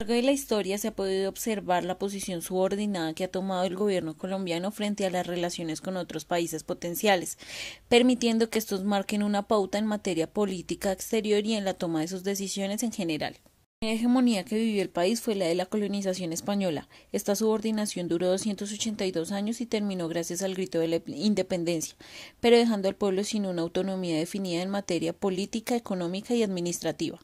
largo de la historia se ha podido observar la posición subordinada que ha tomado el gobierno colombiano frente a las relaciones con otros países potenciales, permitiendo que estos marquen una pauta en materia política exterior y en la toma de sus decisiones en general. La hegemonía que vivió el país fue la de la colonización española. Esta subordinación duró 282 años y terminó gracias al grito de la independencia, pero dejando al pueblo sin una autonomía definida en materia política, económica y administrativa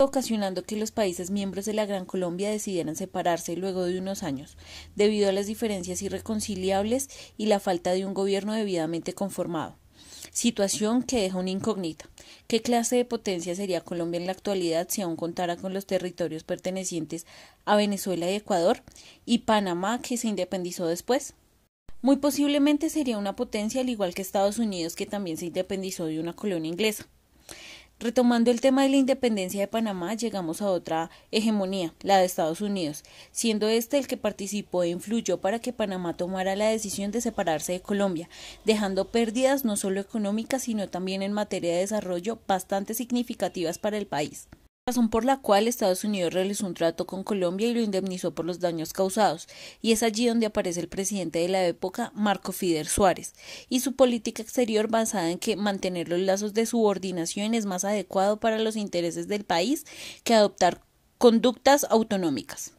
ocasionando que los países miembros de la Gran Colombia decidieran separarse luego de unos años, debido a las diferencias irreconciliables y la falta de un gobierno debidamente conformado. Situación que deja una incógnita. ¿Qué clase de potencia sería Colombia en la actualidad si aún contara con los territorios pertenecientes a Venezuela y Ecuador y Panamá que se independizó después? Muy posiblemente sería una potencia al igual que Estados Unidos que también se independizó de una colonia inglesa. Retomando el tema de la independencia de Panamá, llegamos a otra hegemonía, la de Estados Unidos, siendo este el que participó e influyó para que Panamá tomara la decisión de separarse de Colombia, dejando pérdidas no solo económicas, sino también en materia de desarrollo bastante significativas para el país razón por la cual Estados Unidos realizó un trato con Colombia y lo indemnizó por los daños causados, y es allí donde aparece el presidente de la época, Marco Fidel Suárez, y su política exterior basada en que mantener los lazos de subordinación es más adecuado para los intereses del país que adoptar conductas autonómicas.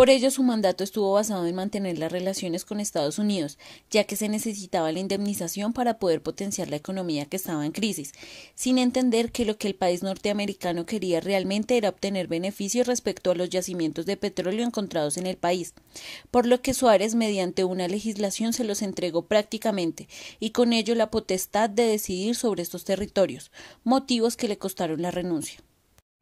Por ello, su mandato estuvo basado en mantener las relaciones con Estados Unidos, ya que se necesitaba la indemnización para poder potenciar la economía que estaba en crisis, sin entender que lo que el país norteamericano quería realmente era obtener beneficios respecto a los yacimientos de petróleo encontrados en el país, por lo que Suárez, mediante una legislación, se los entregó prácticamente y con ello la potestad de decidir sobre estos territorios, motivos que le costaron la renuncia.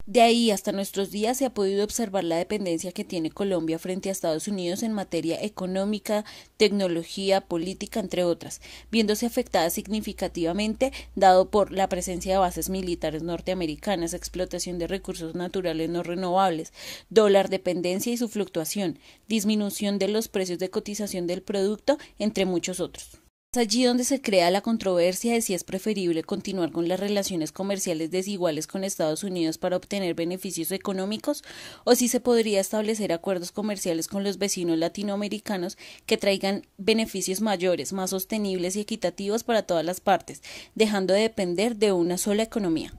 De ahí hasta nuestros días se ha podido observar la dependencia que tiene Colombia frente a Estados Unidos en materia económica, tecnología, política, entre otras, viéndose afectada significativamente dado por la presencia de bases militares norteamericanas, explotación de recursos naturales no renovables, dólar dependencia y su fluctuación, disminución de los precios de cotización del producto, entre muchos otros. Es allí donde se crea la controversia de si es preferible continuar con las relaciones comerciales desiguales con Estados Unidos para obtener beneficios económicos o si se podría establecer acuerdos comerciales con los vecinos latinoamericanos que traigan beneficios mayores, más sostenibles y equitativos para todas las partes, dejando de depender de una sola economía.